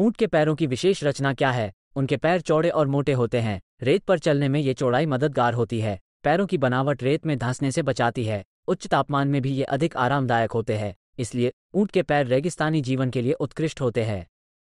ऊंट के पैरों की विशेष रचना क्या है उनके पैर चौड़े और मोटे होते हैं रेत पर चलने में ये चौड़ाई मददगार होती है पैरों की बनावट रेत में धंसने से बचाती है उच्च तापमान में भी ये अधिक आरामदायक होते हैं इसलिए ऊंट के पैर रेगिस्तानी जीवन के लिए उत्कृष्ट होते हैं